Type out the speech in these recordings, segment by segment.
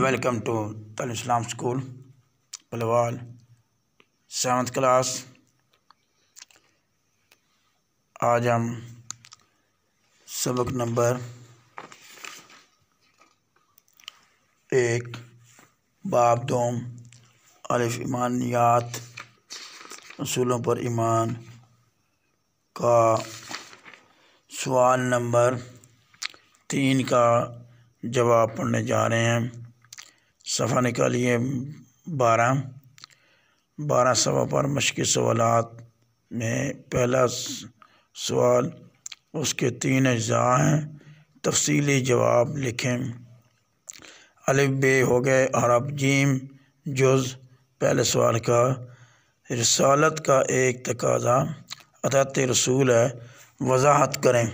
welcome to तलाम school Palwal seventh class आज हम सबक नंबर एक बाब दोम अलिफ ईमानियात असूलों पर ईमान का सवाल नंबर तीन का जवाब पढ़ने जा रहे हैं सफ़ा निकालिए बारह बारह सवा पर मुश्किल सवालत में पहला सवाल उसके तीन अज्जा हैं तफसीली जवाब लिखें अलिफ बे हो गए और अब जीम जुज़ पहले सवाल का रसालत का एक तकाजा अदत रसूल है वजाहत करें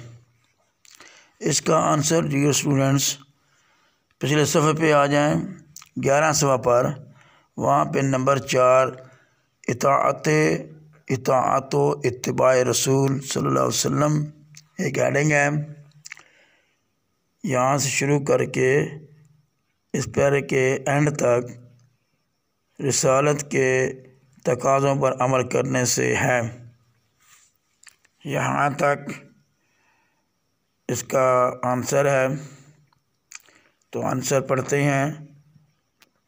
इसका आंसर जियो स्टूडेंट्स पिछले सफ़े पे आ जाएं ग्यारह सवा पर वहाँ पे नंबर चार इतात इतात इतबा रसूल सल्लल्लाहु अलैहि वसल्लम एक हेडिंग है यहाँ से शुरू करके इस पैर के एंड तक रसालत के तकाज़ों पर अमल करने से है यहाँ तक इसका आंसर है तो आंसर पढ़ते हैं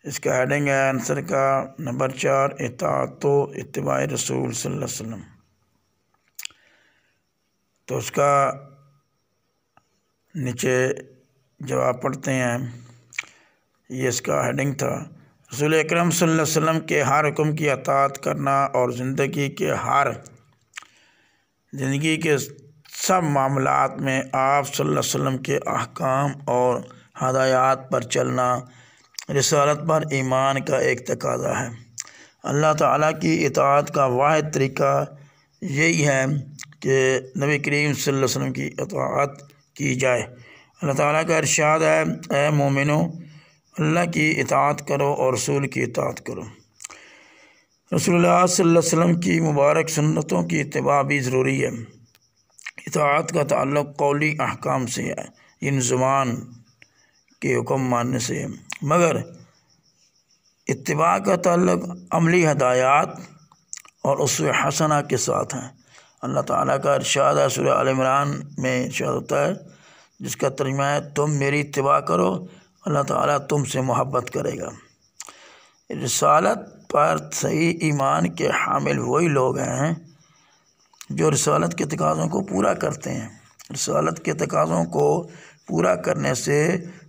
इसका हेडिंग है आंसर का नंबर चार इतात इतबा रसूल वसम तो उसका नीचे जवाब पढ़ते हैं ये इसका हेडिंग था रसूल अक्रम वसम के हर हुक्म की अतात करना और ज़िंदगी के हर ज़िंदगी के सब मामलों में आप सल्लल्लाहु अलैहि वसल्लम के अहकाम और हदायात पर चलना रसालत पर ईमान का एक तकाजा है अल्लाह ताला की इतात का वाद तरीका यही है कि नबी करीम वसल्लम की अतात की जाए अल्लाह ताला का इरशाद है ए मोमिनो अल्लाह की इतात करो और रसूल की इतात करो रसोल्ला वसम की मुबारक सुन्नतों की इतबा भी ज़रूरी है इतात का ताल्लुक़ कौली अहकाम से है इन जुबान के हुक्म मानने से है मगर इतबा का तल्लक अमली हदायत और उस हसना के साथ हैं अल्लाह ताला का इरशाद सुर इमरान में इरशाद होता है जिसका तर्जमा है तुम मेरी इतबा करो अल्लाह ताला से मोहब्बत करेगा रसालत पर सही ईमान के हामिल वही लोग हैं जो रसालत के तकाज़ों को पूरा करते हैं रसालत के तकाज़ों को पूरा करने से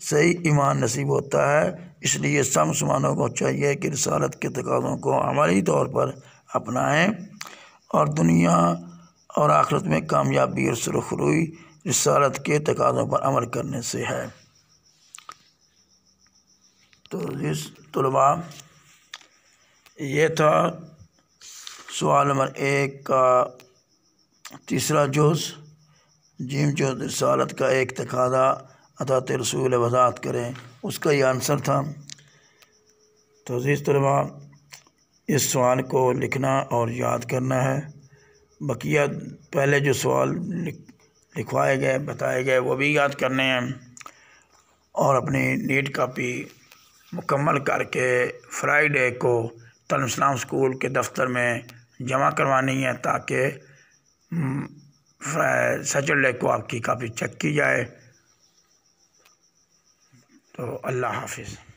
सही ईमान नसीब होता है इसलिए मुसलमानों को चाहिए कि रसालत के तकाज़ों को अमली तौर पर अपनाएं और दुनिया और आखिरत में कामयाबी और सुरखरुई रसालत के तकाज़ों पर अमल करने से है तो जिस तलबा ये था सवाल नंबर एक का तीसरा जोश जिम जो रसालत का एक तकादा अदात रसूल वजात करें उसका ये आंसर था तो अजीज़ तलबा इस सवाल को लिखना और याद करना है बकिया पहले जो सवाल लिखवाए गए बताए गए वो भी याद करने हैं और अपनी नीट कापी मुकम्मल करके फ्राइडे को तन स्कूल के दफ्तर में जमा करवानी है ताकि हम्म, सजल को आपकी काफ़ी चेक की जाए तो अल्लाह हाफिज़